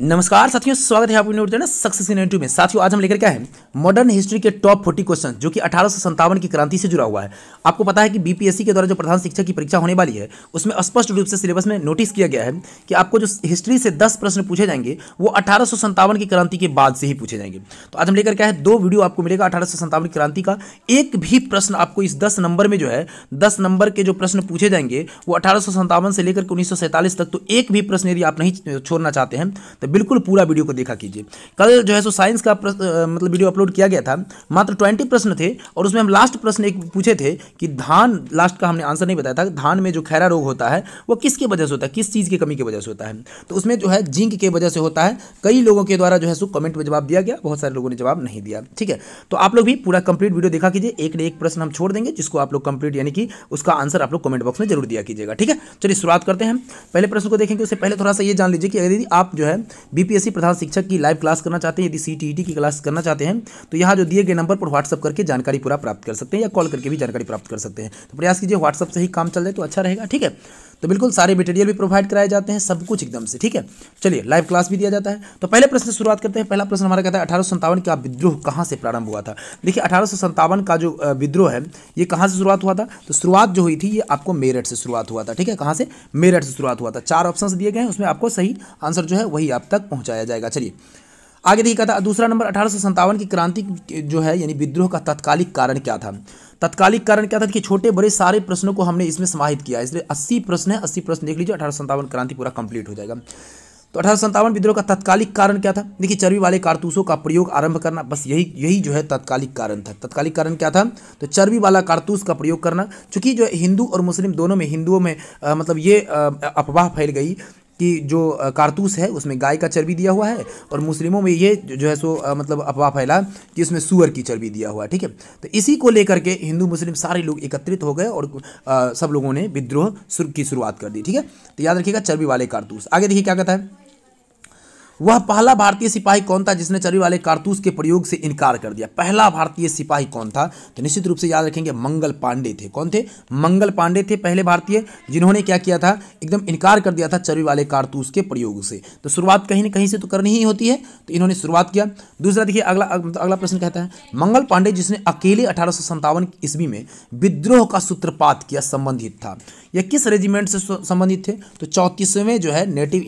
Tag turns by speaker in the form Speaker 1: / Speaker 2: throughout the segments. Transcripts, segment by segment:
Speaker 1: नमस्कार साथियों स्वागत है आपको सक्सेस इन में साथियों आज हम लेकर क्या है मॉडर्न हिस्ट्री के टॉप फोर्टी क्वेश्चन जो कि अठारह की क्रांति से जुड़ा हुआ है आपको पता है कि बीपीएससी के द्वारा जो प्रधान शिक्षा की परीक्षा होने वाली है उसमें स्पष्ट रूप से सिलेबस में नोटिस किया गया है कि आपको जो हिस्ट्री से दस प्रश्न पूछे जाएंगे वो अठारह की क्रांति के बाद से ही पूछे जाएंगे तो आज हम लेकर क्या है दो वीडियो आपको मिलेगा अठारह की क्रांति का एक भी प्रश्न आपको इस दस नंबर में जो है दस नंबर के जो प्रश्न पूछे जाएंगे वो अठारह से लेकर उन्नीस तक तो एक भी प्रश्न यदि आप नहीं छोड़ना चाहते हैं तो तो बिल्कुल पूरा वीडियो को देखा कीजिए कल जो है सो साइंस का मतलब वीडियो अपलोड किया गया था मात्र ट्वेंटी प्रश्न थे और उसमें हम लास्ट प्रश्न एक पूछे थे कि धान लास्ट का हमने आंसर नहीं बताया था धान में जो खैरा रोग होता है वो किसके वजह से होता है किस चीज़ की कमी की वजह से होता है तो उसमें जो है जिंक के वजह से होता है कई लोगों के द्वारा जो है सो कमेंट में जवाब दिया गया बहुत सारे लोगों ने जवाब नहीं दिया ठीक है तो आप लोग भी पूरा कंप्लीट वीडियो देखा कीजिए एक ने एक प्रश्न हम छोड़ देंगे जिसको आप लोग कंप्लीट यानी कि उसका आंसर आप लोग कमेंट बॉक्स में जरूर दिया कीजिएगा ठीक है चलिए शुरुआत करते हैं पहले प्रश्न को देखेंगे उससे पहले थोड़ा सा ये जान लीजिए कि यदि आप जो है बीपीएससी प्रधान शिक्षक की लाइव क्लास करना चाहते हैं यदि सी e की क्लास करना चाहते हैं तो यहाँ जो दिए गए नंबर पर व्हाट्सअप करके जानकारी पूरा प्राप्त कर सकते हैं या कॉल करके भी जानकारी प्राप्त कर सकते हैं तो प्रयास कीजिए व्हाट्सअप से ही काम चल जाए तो अच्छा रहेगा ठीक है तो बिल्कुल सारे मटेरियल भी प्रोवाइड कराए जाते हैं सब कुछ एकदम से ठीक है चलिए लाइव क्लास भी दिया जाता है तो पहले प्रश्न शुरुआत करते हैं पहला प्रश्न हमारा कहता है अठारह का विद्रोह कहाँ से प्रारंभ हुआ था देखिए अठारह का जो विद्रोह है ये कहाँ से शुरुआत हुआ था तो शुरुआत जो हुई थी ये आपको मेरठ से शुरुआत हुआ था ठीक है कहाँ से मेरठ से शुरुआत हुआ था चार ऑप्शन दिए गए हैं उसमें आपको सही आंसर जो है वही आप तक पहुँचाया जाएगा चलिए आगे देखिए कहता दूसरा नंबर अठारह की क्रांति जो है यानी विद्रोह का तत्कालिक कारण क्या था तत्कालिक कारण क्या था कि छोटे बड़े सारे प्रश्नों को हमने इसमें समाहित किया इसलिए अस्सी प्रश्न है अस्सी प्रश्न देख लीजिए अठारह क्रांति पूरा कंप्लीट हो जाएगा तो अठारह सत्तावन विद्रोह का तत्कालिक कारण क्या था देखिए चर्बी वाले कारतूसों का प्रयोग आरंभ करना बस यही यही जो है तत्कालिक कारण था तत्कालिक कारण क्या था तो चर्बी वाला कारतूस का प्रयोग करना चूंकि जो हिंदू और मुस्लिम दोनों में हिंदुओं में आ, मतलब ये अफवाह फैल गई कि जो कारतूस है उसमें गाय का चर्बी दिया हुआ है और मुस्लिमों में ये जो है सो मतलब अफवाह फैला कि उसमें सुअर की चर्बी दिया हुआ है ठीक है तो इसी को लेकर के हिंदू मुस्लिम सारे लोग एकत्रित हो गए और आ, सब लोगों ने विद्रोह की शुरुआत कर दी ठीक है तो याद रखिएगा चर्बी वाले कारतूस आगे देखिए क्या कहता है वह पहला भारतीय सिपाही कौन था जिसने चरबी वाले कारतूस के प्रयोग से इनकार कर दिया पहला भारतीय सिपाही कौन था तो निश्चित रूप से याद रखेंगे मंगल पांडे थे कौन थे मंगल पांडे थे पहले भारतीय जिन्होंने क्या किया था एकदम इनकार कर दिया था चरी वाले कारतूस के प्रयोग से तो शुरुआत कहीं ना कहीं से तो करनी ही होती है तो इन्होंने शुरुआत किया दूसरा देखिए अगला अगला प्रश्न कहता है मंगल पांडे जिसने अकेले अठारह ईस्वी में विद्रोह का सूत्रपात किया संबंधित था यह किस रेजिमेंट से संबंधित थे तो चौंतीसवें जो है नेटिव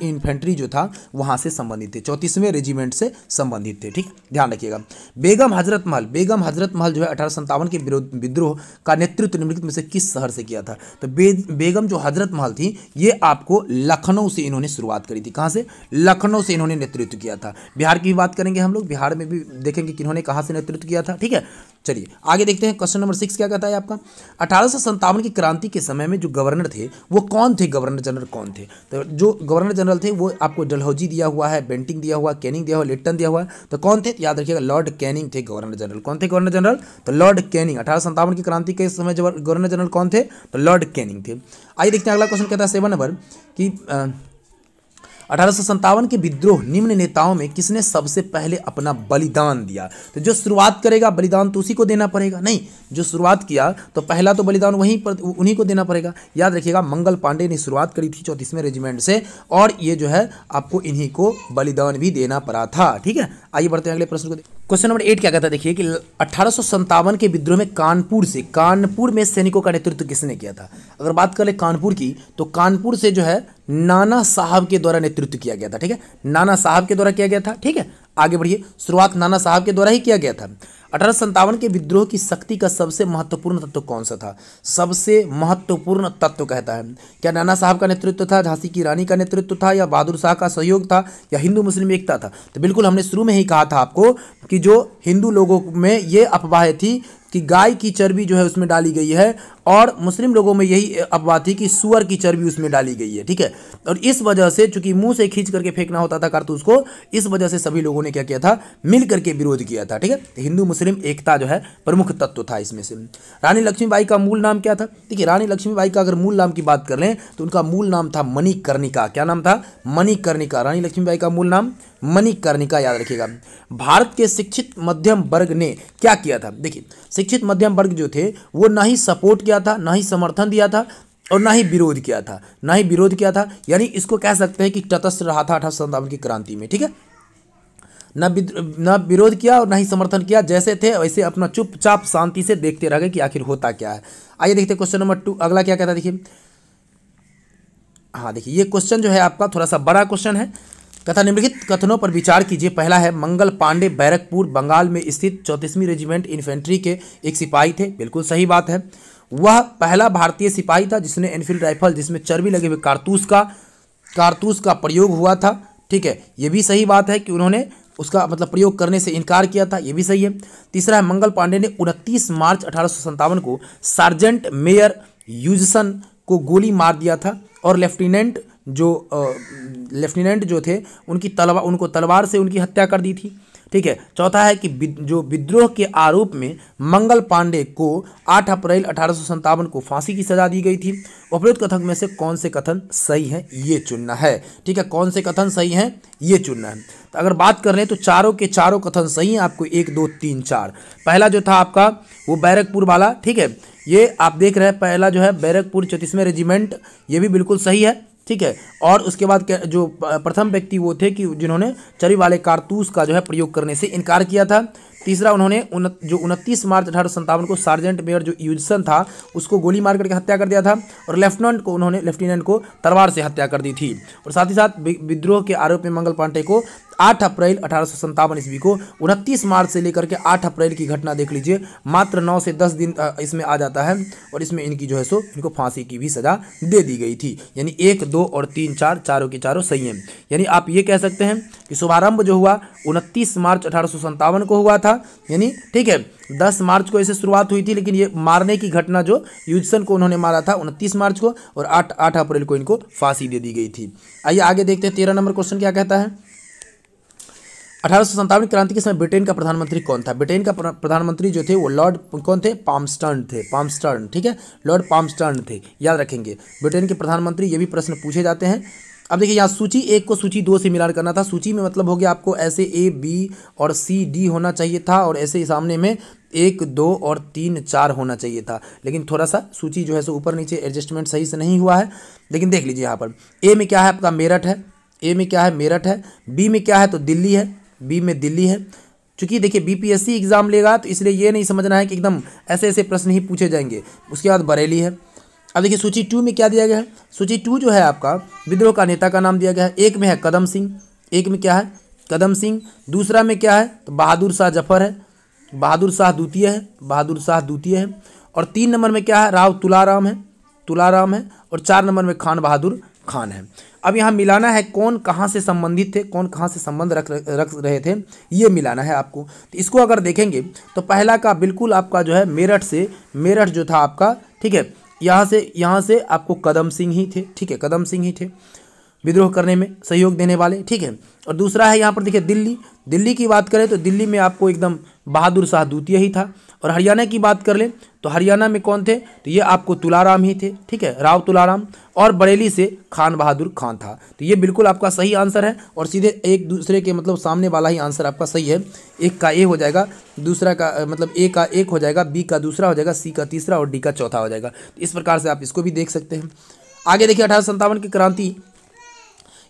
Speaker 1: इन्फेंट्री जो था वहाँ कहाँ से संबंधित थे चौंतीसवें रेजिमेंट से संबंधित थे ठीक ध्यान रखिएगा बेगम हजरत महल बेगम हजरत महल जो है अठारह के विरोध विद्रोह का नेतृत्व निम्नलिखित में से किस शहर से किया था तो बे, बेगम जो हजरत महल थी ये आपको लखनऊ से इन्होंने शुरुआत करी थी कहाँ से लखनऊ से इन्होंने नेतृत्व किया था बिहार की बात करेंगे हम लोग बिहार में भी देखेंगे कि इन्होंने कहाँ से नेतृत्व किया था ठीक है चलिए आगे देखते हैं क्वेश्चन नंबर सिक्स क्या कहता है आपका अठारह की क्रांति के समय में जो गवर्नर थे वो कौन थे गवर्नर जनरल कौन थे तो जो गवर्नर जनरल थे वो आपको डलहौजी दिया हुआ है बेंटिंग दिया हुआ कैनिंग दिया हुआ लिट्टन दिया हुआ तो कौन थे याद रखिएगा लॉर्ड कैनिंग थे गवर्नर जनरल कौन थे गवर्नर जनरल तो लॉर्ड कैनिंग अठारह की क्रांति के समय गवर्नर जनरल कौन थे तो लॉर्ड कैनिंग थे आइए देखते हैं अगला क्वेश्चन कहता है सेवन नंबर की अठारह के विद्रोह निम्न नेताओं में किसने सबसे पहले अपना बलिदान दिया तो जो शुरुआत करेगा बलिदान तो उसी को देना पड़ेगा नहीं जो शुरुआत किया तो पहला तो बलिदान वहीं पर उन्हीं को देना पड़ेगा याद रखिएगा मंगल पांडे ने शुरुआत करी थी चौंतीसवें रेजिमेंट से और ये जो है आपको इन्हीं को बलिदान भी देना पड़ा था ठीक है आइए बढ़ते हैं अगले प्रश्न को क्वेश्चन नंबर एट क्या कहता है देखिए कि अठारह के विद्रोह में कानपुर से कानपुर में सैनिकों का नेतृत्व किसने किया था अगर बात कर ले कानपुर की तो कानपुर से जो है नाना साहब के द्वारा नेतृत्व किया गया था ठीक है नाना साहब के द्वारा किया गया था ठीक है आगे बढ़िए शुरुआत नाना साहब के द्वारा ही किया गया था अठारह के विद्रोह की शक्ति का सबसे महत्वपूर्ण तत्व कौन सा था सबसे महत्वपूर्ण तत्व कहता है क्या नाना साहब का नेतृत्व था झांसी की रानी का नेतृत्व था या बहादुर शाह का सहयोग था या हिंदू मुस्लिम एकता था तो बिल्कुल हमने शुरू में ही कहा था आपको कि जो हिंदू लोगों में ये अफवाहें थी कि गाय की चर्बी जो है उसमें डाली गई है और मुस्लिम लोगों में यही अफवाह थी कि सुअर की चर्बी उसमें डाली गई है ठीक है और इस वजह से चूंकि मुंह से खींच करके फेंकना होता था कारतूस को इस वजह से सभी लोगों ने क्या किया था मिल करके विरोध किया था ठीक है तो हिंदू मुस्लिम एकता जो है प्रमुख तत्व था इसमें से रानी लक्ष्मीबाई का मूल नाम क्या था देखिए रानी लक्ष्मीबाई का अगर मूल नाम की बात कर लें तो उनका मूल नाम था मणिकर्णिका क्या नाम था मणिकर्णिका रानी लक्ष्मीबाई का मूल नाम मणिकर्णिका याद रखिएगा भारत के शिक्षित मध्यम वर्ग ने क्या किया था देखिए शिक्षित मध्यम वर्ग जो थे वो ना ही सपोर्ट किया था ना ही समर्थन दिया था और ना ही विरोध किया था ना ही विरोध किया था यानी इसको कह सकते हैं कि तटस्थ रहा था अठारह सौ की क्रांति में ठीक है न विरोध किया और ना ही समर्थन किया जैसे थे वैसे अपना चुपचाप शांति से देखते रह गए कि आखिर होता क्या है आइए देखते क्वेश्चन नंबर टू अगला क्या कहता है देखिए हाँ देखिए ये क्वेश्चन जो है आपका थोड़ा सा बड़ा क्वेश्चन है तथा निम्नलिखित कथनों पर विचार कीजिए पहला है मंगल पांडे बैरकपुर बंगाल में स्थित चौंतीसवीं रेजिमेंट इन्फेंट्री के एक सिपाही थे बिल्कुल सही बात है वह पहला भारतीय सिपाही था जिसने एनफील्ड राइफल जिसमें चर्बी लगे हुए कारतूस का कारतूस का प्रयोग हुआ था ठीक है ये भी सही बात है कि उन्होंने उसका मतलब प्रयोग करने से इनकार किया था ये भी सही है तीसरा है मंगल पांडे ने उनतीस मार्च अठारह को सार्जेंट मेयर यूजसन को गोली मार दिया था और लेफ्टिनेंट जो लेफ्टिनेंट जो थे उनकी तलवार उनको तलवार से उनकी हत्या कर दी थी ठीक है चौथा है कि जो विद्रोह के आरोप में मंगल पांडे को 8 अप्रैल अठारह को फांसी की सजा दी गई थी उपरोक्त कथन में से कौन से कथन सही है ये चुनना है ठीक है कौन से कथन सही हैं ये चुनना है तो अगर बात कर रहे हैं तो चारों के चारों कथन सही हैं आपको एक दो तीन चार पहला जो था आपका वो बैरकपुर वाला ठीक है ये आप देख रहे हैं पहला जो है बैरकपुर चौतीसवें रेजिमेंट ये भी बिल्कुल सही है ठीक है और उसके बाद जो प्रथम व्यक्ति वो थे कि जिन्होंने चरी वाले कारतूस का जो है प्रयोग करने से इनकार किया था तीसरा उन्होंने उन, जो उनतीस मार्च अठारह को सार्जेंट मेयर जो यूजसन था उसको गोली मार करके हत्या कर दिया था और लेफ्टिनेंट को उन्होंने लेफ्टिनेंट को तलवार से हत्या कर दी थी और साथ ही साथ विद्रोह के आरोप में मंगल पांडे को आठ अप्रैल अठारह ईस्वी को उनतीस मार्च से लेकर के आठ अप्रैल की घटना देख लीजिए मात्र नौ से दस दिन इसमें आ जाता है और इसमें इनकी जो है सो इनको फांसी की भी सज़ा दे दी गई थी यानी एक दो और तीन चार चारों के चारों संयम यानी आप ये कह सकते हैं कि शुभारंभ जो हुआ उनतीस मार्च अठारह को हुआ था यानी ठीक है 10 मार्च को ऐसे शुरुआत हुई थी लेकिन ये मारने की घटना जो यूजसन को उन्होंने मारा था उनतीस मार्च को और 8 आठ अप्रैल को इनको फांसी दे दी गई थी आइए आगे देखते हैं 13 नंबर क्वेश्चन क्या कहता है अठारह क्रांति के समय ब्रिटेन का प्रधानमंत्री कौन था ब्रिटेन का प्रधानमंत्री जो थे वो लॉर्ड कौन थे पामस्टर्न थे पाम्स्टर्न ठीक है लॉर्ड पामस्टर्न थे याद रखेंगे ब्रिटेन के प्रधानमंत्री ये भी प्रश्न पूछे जाते हैं अब देखिए यहाँ सूची एक को सूची दो से मिलान करना था सूची में मतलब हो गया आपको ऐसे ए बी और सी डी होना चाहिए था और ऐसे ही सामने में एक दो और तीन चार होना चाहिए था लेकिन थोड़ा सा सूची जो है सो ऊपर नीचे एडजस्टमेंट सही से नहीं हुआ है लेकिन देख लीजिए यहाँ पर ए में क्या है आपका मेरठ है ए में क्या है मेरठ है बी में क्या है तो दिल्ली है बी में दिल्ली है चूँकि देखिए बीपीएससी एग्ज़ाम लेगा तो इसलिए ये नहीं समझना है कि एकदम ऐसे ऐसे प्रश्न ही पूछे जाएंगे उसके बाद बरेली है अब देखिए सूची टू में क्या दिया गया है सूची टू जो है आपका विद्रोह का नेता का नाम दिया गया है एक में है कदम सिंह एक में क्या है कदम सिंह दूसरा में क्या है तो बहादुर शाह जफर है बहादुर शाह द्वितीय है बहादुर शाह द्वितीय है और तीन नंबर में क्या है राव तुलाराम है तुलाराम है और चार नंबर में खान बहादुर खान है अब यहाँ मिलाना है कौन कहाँ से संबंधित थे कौन कहाँ से संबंध रख रख रहे थे ये मिलाना है आपको तो इसको अगर देखेंगे तो पहला का बिल्कुल आपका जो है मेरठ से मेरठ जो था आपका ठीक है यहाँ से यहाँ से आपको कदम सिंह ही थे ठीक है कदम सिंह ही थे विद्रोह करने में सहयोग देने वाले ठीक है और दूसरा है यहाँ पर देखिए दिल्ली दिल्ली की बात करें तो दिल्ली में आपको एकदम बहादुर शाह द्वितीय ही था और हरियाणा की बात कर लें तो हरियाणा में कौन थे तो ये आपको तुलाराम ही थे ठीक है राव तुलाराम और बरेली से खान बहादुर खान था तो ये बिल्कुल आपका सही आंसर है और सीधे एक दूसरे के मतलब सामने वाला ही आंसर आपका सही है एक का ए हो जाएगा दूसरा का मतलब ए का एक हो जाएगा बी का दूसरा हो जाएगा सी का तीसरा और डी का चौथा हो जाएगा तो इस प्रकार से आप इसको भी देख सकते हैं आगे देखिए अठारह के क्रांति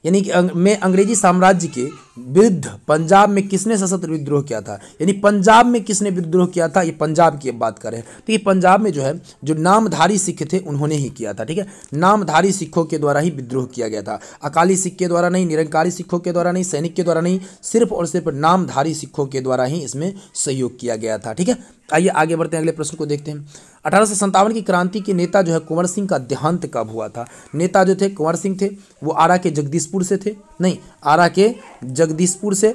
Speaker 1: यानी कि मैं अंग्रेजी साम्राज्य के विरुद्ध पंजाब में किसने सशस्त्र विद्रोह किया था यानी पंजाब में किसने विद्रोह किया था ये पंजाब की बात कर रहे हैं तो ये पंजाब में जो है जो नामधारी सिख थे उन्होंने ही किया था ठीक है नामधारी सिखों के द्वारा ही विद्रोह किया गया था अकाली सिख के द्वारा नहीं निरंकारी सिखों के द्वारा नहीं सैनिक के द्वारा नहीं सिर्फ और सिर्फ नामधारी सिखों के द्वारा ही इसमें सहयोग किया गया था ठीक है आइए आगे बढ़ते हैं अगले प्रश्न को देखते हैं अठारह की क्रांति के नेता जो है कुंवर सिंह का देहांत कब हुआ था नेता जो थे कुंवर सिंह थे वो आरा के जगदीशपुर से थे नहीं आरा के जगदीशपुर से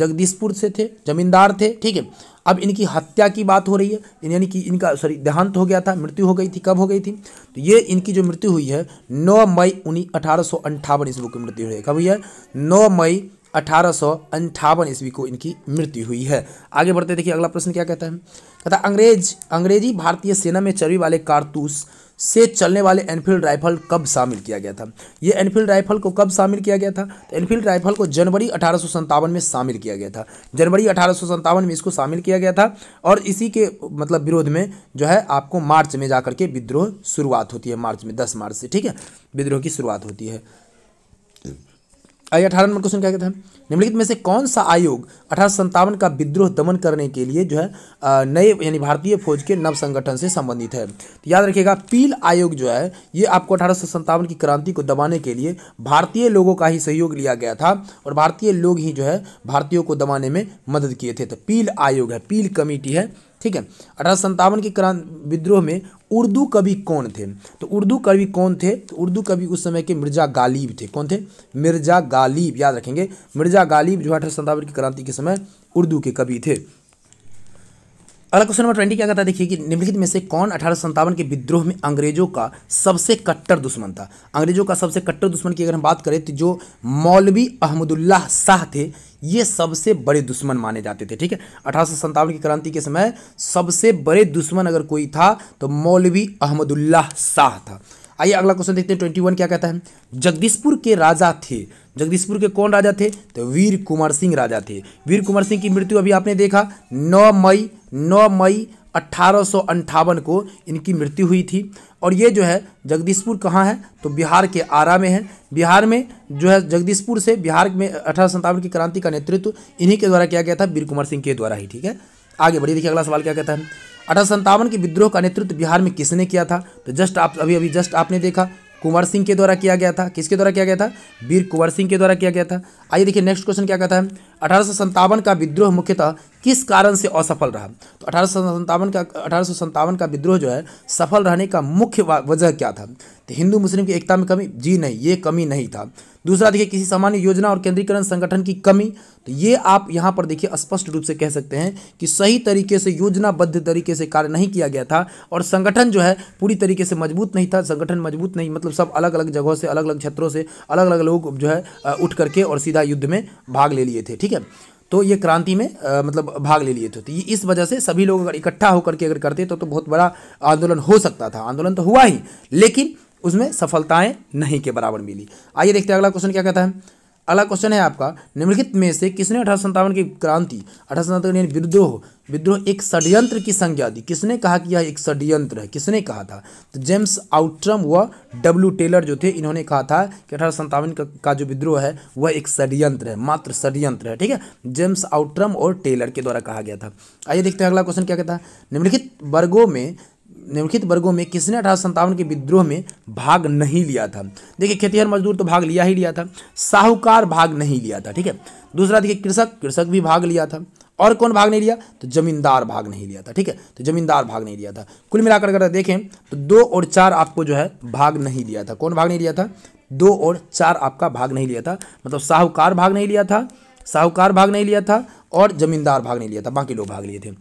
Speaker 1: जगदीशपुर से थे जमींदार थे ठीक है अब इनकी हत्या की बात हो रही है यानी कि इनका सॉरी देहांत हो गया था मृत्यु हो गई थी कब हो गई थी तो ये इनकी जो मृत्यु हुई है 9 मई उन्नीस अठारह सौ अंठावन ईस्वी को मृत्यु हुई है कब हुई है नौ मई अठारह सौ अंठावन ईस्वी को इनकी मृत्यु हुई है आगे बढ़ते देखिए अगला प्रश्न क्या कहता है कहता अंग्रेज अंग्रेजी भारतीय सेना में चर्बी वाले कारतूस से चलने वाले एनफील्ड राइफल कब शामिल किया गया था ये एनफील्ड राइफल को कब शामिल किया गया था तो एनफील्ड राइफल को जनवरी अठारह में शामिल किया गया था जनवरी अठारह में इसको शामिल किया गया था और इसी के मतलब विरोध में जो है आपको मार्च में जा के विद्रोह शुरुआत होती है मार्च में दस मार्च से ठीक है विद्रोह की शुरुआत होती है आइए अठारह नंबर क्वेश्चन क्या कहते हैं निम्नलिखित में से कौन सा आयोग अठारह का विद्रोह दमन करने के लिए जो है नए यानी भारतीय फौज के नव संगठन से संबंधित है तो याद रखिएगा पील आयोग जो है ये आपको अठारह की क्रांति को दबाने के लिए भारतीय लोगों का ही सहयोग लिया गया था और भारतीय लोग ही जो है भारतीयों को दबाने में मदद किए थे तो पील आयोग है पील कमेटी है ठीक है अठारह संतावन के क्रांति विद्रोह में उर्दू कवि कौन थे तो उर्दू कवि कौन थे तो उर्दू कवि उस समय के मिर्जा गालिब थे कौन थे मिर्जा गालिब याद रखेंगे मिर्जा गालिब जो अठारह संतावन की क्रांति के समय उर्दू के कवि थे अगला क्वेश्चन नंबर ट्वेंटी क्या कहता है देखिए कि निम्नलिखित में से कौन अठारह के विद्रोह में अंग्रेजों का सबसे कट्टर दुश्मन था अंग्रेजों का सबसे कट्टर दुश्मन की अगर हम बात करें तो जो मौलवी अहमदुल्लाह शाह थे ये सबसे बड़े दुश्मन माने जाते थे ठीक है अठारह की क्रांति के समय सबसे बड़े दुश्मन अगर कोई था तो मौलवी अहमदुल्लाह शाह था आइए अगला क्वेश्चन देखते हैं ट्वेंटी वन क्या कहता है जगदीशपुर के राजा थे जगदीशपुर के कौन राजा थे तो वीर कुमार सिंह राजा थे वीर कुमार सिंह की मृत्यु अभी आपने देखा नौ मई नौ मई अट्ठारह को इनकी मृत्यु हुई थी और ये जो है जगदीशपुर कहाँ है तो बिहार के आरा में है बिहार में जो है जगदीशपुर से बिहार में अठारह की क्रांति का नेतृत्व इन्हीं के द्वारा किया गया था वीर कुमार सिंह के द्वारा ही ठीक है आगे बढ़िए देखिए अगला सवाल क्या कहता है अठारह संतावन के विद्रोह का नेतृत्व बिहार में किसने किया था तो जस्ट आप अभी अभी जस्ट आपने देखा कुंवर सिंह के द्वारा किया गया था किसके द्वारा किया गया था वीर कुंवर सिंह के द्वारा किया गया था आइए देखिए नेक्स्ट क्वेश्चन क्या कहता है अठारह का विद्रोह मुख्यतः किस कारण से असफल रहा तो अठारह का अठारह का विद्रोह जो है सफल रहने का मुख्य वजह क्या था तो हिंदू मुस्लिम की एकता में कमी जी नहीं ये कमी नहीं था दूसरा देखिए किसी सामान्य योजना और केंद्रीकरण संगठन की कमी तो ये आप यहाँ पर देखिए स्पष्ट रूप से कह सकते हैं कि सही तरीके से योजनाबद्ध तरीके से कार्य नहीं किया गया था और संगठन जो है पूरी तरीके से मजबूत नहीं था संगठन मजबूत नहीं मतलब सब अलग अलग जगहों से अलग अलग क्षेत्रों से अलग अलग लोग जो है उठ करके और सीधा युद्ध में भाग ले लिए थे ठीक है तो ये क्रांति में आ, मतलब भाग ले लिए थे तो इस वजह से सभी लोग अगर इकट्ठा होकर के अगर करते तो, तो बहुत बड़ा आंदोलन हो सकता था आंदोलन तो हुआ ही लेकिन उसमें सफलताएं नहीं के बराबर मिली आइए देखते हैं अगला क्वेश्चन क्या कहता है अगला क्वेश्चन है आपका निम्नलिखित में से किसने अठारह की क्रांति अठारह विद्रोह विद्रोह एक षड्यंत्र की संज्ञा दी किसने कहा कि यह एक षड्यंत्र है किसने कहा था तो जेम्स आउट्रम व डब्ल्यू टेलर जो थे इन्होंने कहा था कि अठारह का, का जो विद्रोह है वह एक षड्यंत्र है मात्र षड्यंत्र है ठीक है जेम्स आउट्रम और टेलर के द्वारा कहा गया था आइए देखते हैं अगला क्वेश्चन क्या कहता है निम्नलिखित वर्गों में निम्नलिखित वर्गों में किसने अठारह के विद्रोह में भाग नहीं लिया था देखिए खेतीहर मजदूर तो भाग लिया ही लिया था साहूकार भाग नहीं लिया था ठीक है दूसरा देखिए कृषक कृषक भी भाग लिया था और कौन भाग नहीं लिया तो जमींदार भाग नहीं लिया था ठीक है तो जमींदार भाग नहीं लिया था कुल मिलाकर अगर देखें तो दो और चार आपको जो है भाग नहीं लिया था कौन भाग नहीं लिया था दो और चार आपका भाग नहीं लिया था मतलब साहूकार भाग नहीं लिया था साहूकार भाग नहीं लिया था और जमींदार भाग नहीं लिया था बाकी लोग भाग लिए थे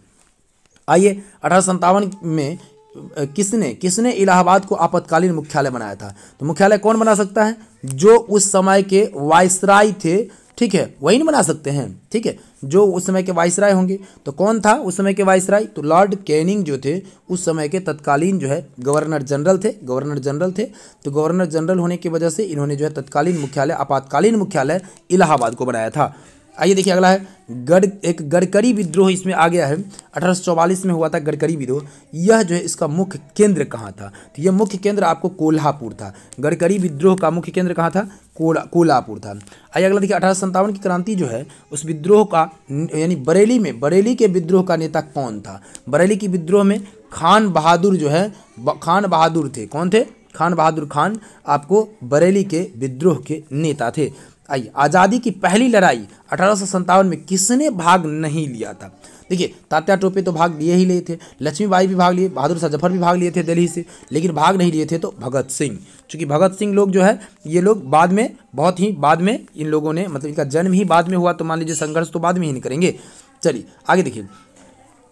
Speaker 1: आइए अठारह में किसने किसने इलाहाबाद को आपातकालीन मुख्यालय बनाया था तो मुख्यालय कौन बना सकता है जो उस समय के वायसराय थे ठीक है वही नहीं बना सकते हैं ठीक है जो उस समय के वायसराय होंगे तो कौन था उस समय के वायसराय तो लॉर्ड कैनिंग जो थे उस समय के तत्कालीन जो है गवर्नर जनरल थे गवर्नर जनरल थे तो गवर्नर जनरल होने की वजह से इन्होंने जो है तत्कालीन मुख्यालय आपातकालीन मुख्यालय इलाहाबाद को बनाया था आइए देखिए अगला है गढ़ एक गडकरी विद्रोह इसमें आ गया है अठारह में हुआ था गडकरी विद्रोह यह जो है इसका मुख्य केंद्र कहाँ था तो यह मुख्य केंद्र आपको कोल्हापुर था गडकरी विद्रोह का मुख्य केंद्र कहाँ था कोल्हापुर था आइए अगला देखिए अठारह की क्रांति जो है उस विद्रोह का यानी बरेली में बरेली के विद्रोह का नेता कौन था बरेली के विद्रोह में खान बहादुर जो है खान बहादुर थे कौन थे खान बहादुर खान आपको बरेली के विद्रोह के नेता थे आइए आज़ादी की पहली लड़ाई अठारह में किसने भाग नहीं लिया था देखिए तात्या टोपे तो भाग लिए ही लिए थे लक्ष्मीबाई भी भाग लिए बहादुर शाह जफर भी भाग लिए थे दिल्ली से लेकिन भाग नहीं लिए थे तो भगत सिंह क्योंकि भगत सिंह लोग जो है ये लोग बाद में बहुत ही बाद में इन लोगों ने मतलब इनका जन्म ही बाद में हुआ तो मान लीजिए संघर्ष तो बाद में ही नहीं करेंगे चलिए आगे देखिए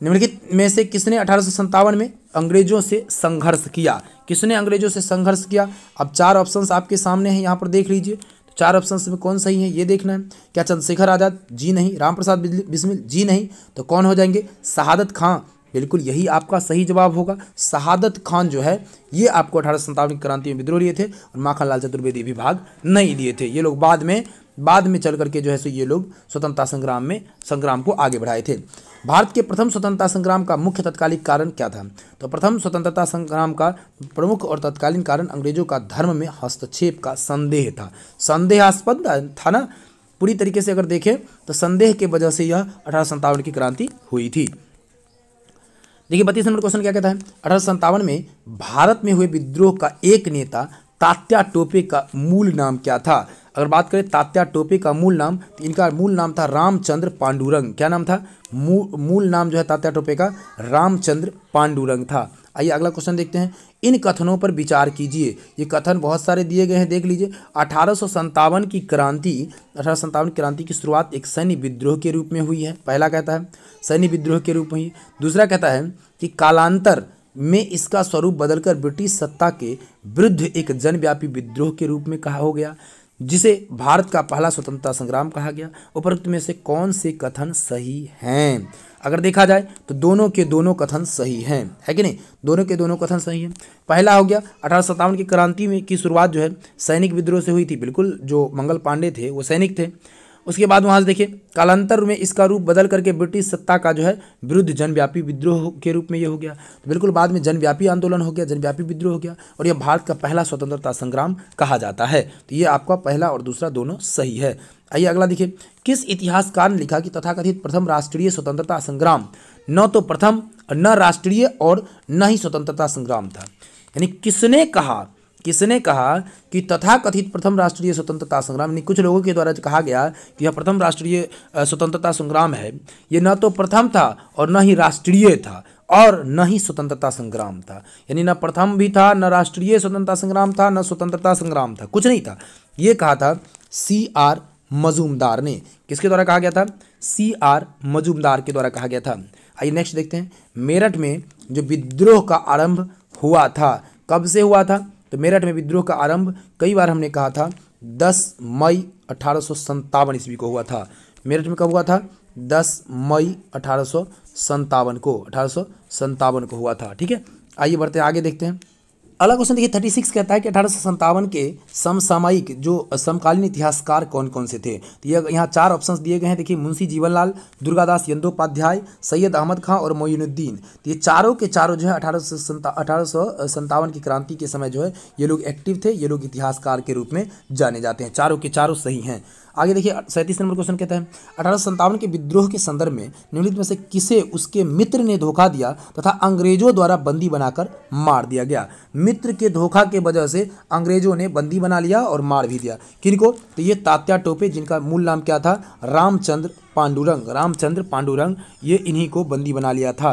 Speaker 1: निम्नलिखित में से किसने अठारह में अंग्रेजों से संघर्ष किया किसने अंग्रेजों से संघर्ष किया अब चार ऑप्शंस आपके सामने हैं यहाँ पर देख लीजिए चार ऑप्शन में कौन सही है ये देखना है क्या चंद्रशेखर आज़ाद जी नहीं राम प्रसाद बिस्मिल जी नहीं तो कौन हो जाएंगे शहादत खां बिल्कुल यही आपका सही जवाब होगा शहादत खान जो है ये आपको अठारह सौ की क्रांति में विद्रोह लिए थे और माखन लाल चतुर्वेदी भी भाग नहीं लिए थे ये लोग बाद में बाद में चल करके जो है सो ये लोग स्वतंत्रता संग्राम में संग्राम को आगे बढ़ाए थे भारत के प्रथम स्वतंत्रता संग्राम का मुख्य तत्कालीन कारण क्या था तो प्रथम स्वतंत्रता संग्राम का प्रमुख और तत्कालीन कारण अंग्रेजों का धर्म में हस्तक्षेप का संदेह था संदेहास्पद था ना पूरी तरीके से अगर देखें तो संदेह के वजह से यह अठारह की क्रांति हुई थी देखिए बत्तीस नंबर क्वेश्चन क्या कहता है अठारह में भारत में हुए विद्रोह का एक नेता तात्या टोपे का मूल नाम क्या था अगर बात करें तात्या टोपे का मूल नाम तो इनका मूल नाम था रामचंद्र पांडुरंग क्या नाम था मूल मूल नाम जो है तात्या टोपे का रामचंद्र पांडुरंग था आइए अगला क्वेश्चन देखते हैं इन कथनों पर विचार कीजिए ये कथन बहुत सारे दिए गए हैं देख लीजिए अठारह की क्रांति अठारह क्रांति की शुरुआत एक सैन्य विद्रोह के रूप में हुई है पहला कहता है सैन्य विद्रोह के रूप में ही दूसरा कहता है कि कालांतर में इसका स्वरूप बदलकर ब्रिटिश सत्ता के विरुद्ध एक जनव्यापी विद्रोह के रूप में कहा हो गया जिसे भारत का पहला स्वतंत्रता संग्राम कहा गया उपरोक्त में से कौन से कथन सही हैं अगर देखा जाए तो दोनों के दोनों कथन सही हैं है कि नहीं दोनों के दोनों कथन सही हैं पहला हो गया अठारह की क्रांति में की शुरुआत जो है सैनिक विद्रोह से हुई थी बिल्कुल जो मंगल पांडे थे वो सैनिक थे उसके बाद वहाँ से देखिए कालांतर में इसका रूप बदल करके ब्रिटिश सत्ता का जो है विरुद्ध जनव्यापी विद्रोह के रूप में ये हो गया तो बिल्कुल बाद में जनव्यापी आंदोलन हो गया जनव्यापी विद्रोह हो गया और यह भारत का पहला स्वतंत्रता संग्राम कहा जाता है तो ये आपका पहला और दूसरा दोनों सही है आइए अगला देखिए किस इतिहासकार ने लिखा कि तथाकथित प्रथम राष्ट्रीय स्वतंत्रता संग्राम न तो प्रथम न राष्ट्रीय और न ही स्वतंत्रता संग्राम था यानी किसने कहा किसने कहा कि तथा कथित प्रथम राष्ट्रीय स्वतंत्रता संग्राम यानी कुछ लोगों के द्वारा कहा गया कि यह प्रथम राष्ट्रीय स्वतंत्रता संग्राम है ये न तो प्रथम था और न ही राष्ट्रीय था और न ही स्वतंत्रता संग्राम था यानी न प्रथम भी था न राष्ट्रीय स्वतंत्रता संग्राम था न स्वतंत्रता संग्राम था कुछ नहीं था ये कहा था सी आर मजूमदार ने किसके द्वारा कहा गया था सी आर मजूमदार के द्वारा कहा गया था आइए नेक्स्ट देखते हैं मेरठ में जो विद्रोह का आरंभ हुआ था कब से हुआ था तो मेरठ में विद्रोह का आरंभ कई बार हमने कहा था दस मई अठारह ईस्वी को हुआ था मेरठ में कब हुआ था दस मई अठारह को अठारह को हुआ था ठीक है आइए बढ़ते आगे देखते हैं अगला क्वेश्चन देखिए थर्टी सिक्स कहता है कि अठारह सौ के समसामयिक जो समकालीन इतिहासकार कौन कौन से थे तो यह यहाँ चार ऑप्शंस दिए गए हैं देखिए मुंशी जीवनलाल दुर्गादास यंदोपाध्याय सैयद अहमद खां और मोइनुद्दीन तो ये चारों के चारों जो है अठारह सौ की क्रांति के समय जो है ये लोग एक्टिव थे ये लोग इतिहासकार के रूप में जाने जाते हैं चारों के चारों सही हैं आगे देखिए सैंतीस नंबर क्वेश्चन कहता है अठारह के विद्रोह के संदर्भ में निम्नलिखित में से किसे उसके मित्र ने धोखा दिया तथा अंग्रेजों द्वारा बंदी बनाकर मार दिया गया मित्र के धोखा के वजह से अंग्रेजों ने बंदी बना लिया और मार भी दिया किनको तो ये तात्या टोपे जिनका मूल नाम क्या था रामचंद्र पांडुरंग रामचंद्र पांडुरंग ये इन्हीं को बंदी बना लिया था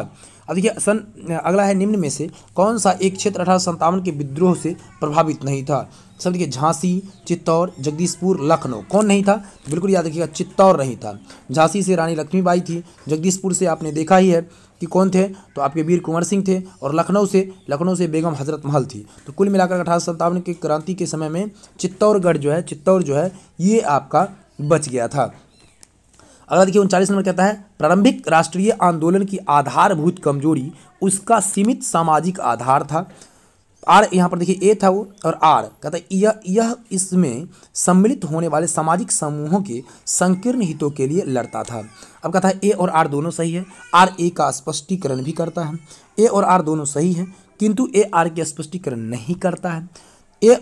Speaker 1: अब देखिए सन अगला है निम्न में से कौन सा एक क्षेत्र अठारह के विद्रोह से प्रभावित नहीं था सब देखिए झांसी चित्तौड़ जगदीशपुर लखनऊ कौन नहीं था बिल्कुल याद रखिएगा चित्तौड़ नहीं था झांसी से रानी लक्ष्मीबाई थी जगदीशपुर से आपने देखा ही है कि कौन थे तो आपके वीर कुंवर सिंह थे और लखनऊ से लखनऊ से बेगम हजरत महल थी तो कुल मिलाकर अठारह सत्तावन के क्रांति के समय में चित्तौड़गढ़ जो है चित्तौड़ जो है ये आपका बच गया था अगला देखिए उनचालीस नंबर कहता है प्रारंभिक राष्ट्रीय आंदोलन की आधारभूत कमजोरी उसका सीमित सामाजिक आधार था आर यहाँ पर देखिए ए था वो और आर कहता है यह यह इसमें सम्मिलित होने वाले सामाजिक समूहों के संकीर्ण हितों के लिए लड़ता था अब कहता है ए और आर दोनों सही है आर ए का स्पष्टीकरण भी करता है ए और आर दोनों सही है किंतु ए आर के स्पष्टीकरण नहीं करता है ए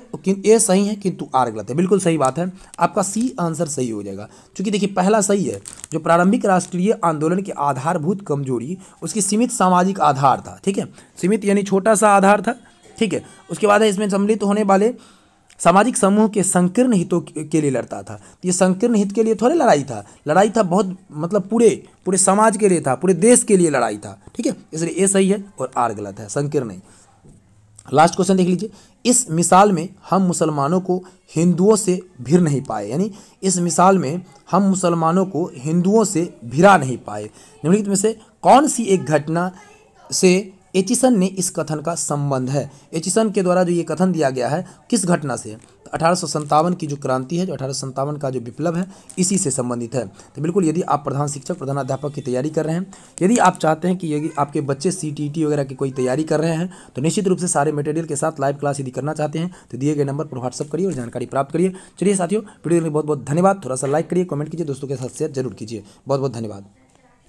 Speaker 1: ए सही है किंतु आर गलत है बिल्कुल सही बात है आपका सी आंसर सही हो जाएगा क्योंकि देखिए पहला सही है जो प्रारंभिक राष्ट्रीय आंदोलन के आधारभूत कमजोरी उसकी सीमित सामाजिक आधार था ठीक है सीमित यानी छोटा सा आधार था ठीक है उसके बाद है इसमें सम्मिलित होने वाले सामाजिक समूह के संकीर्ण हितों के लिए लड़ता था तो ये संकीर्ण हित के लिए थोड़े लड़ाई था लड़ाई था बहुत मतलब पूरे पूरे समाज के लिए था पूरे देश के लिए लड़ाई था ठीक है इसलिए ए सही है और आर गलत है संकीर्ण नहीं लास्ट क्वेश्चन देख लीजिए इस मिसाल में हम मुसलमानों को हिंदुओं से भिर नहीं पाए यानी इस मिसाल में हम मुसलमानों को हिंदुओं से भिरा नहीं पाए निम्नलिखित में से कौन सी एक घटना से एचिसन ने इस कथन का संबंध है एचिसन के द्वारा जो ये कथन दिया गया है किस घटना से तो अठारह की जो क्रांति है जो अठारह का जो विप्लव है इसी से संबंधित है तो बिल्कुल यदि आप प्रधान शिक्षक प्रधानाध्यापक की तैयारी कर रहे हैं यदि आप चाहते हैं कि यदि आपके बच्चे सी वगैरह की कोई तैयारी कर रहे हैं तो निश्चित रूप से सारे मटेरियल के साथ लाइव क्लास यदि करना चाहते हैं तो दिए गए नंबर पर व्हाट्सअप करिए और जानकारी प्राप्त करिए चलिए साथियों वीडियो में बहुत बहुत धन्यवाद थोड़ा सा लाइक करिए कमेंट कीजिए दोस्तों के साथ शेयर जरूर कीजिए बहुत बहुत धन्यवाद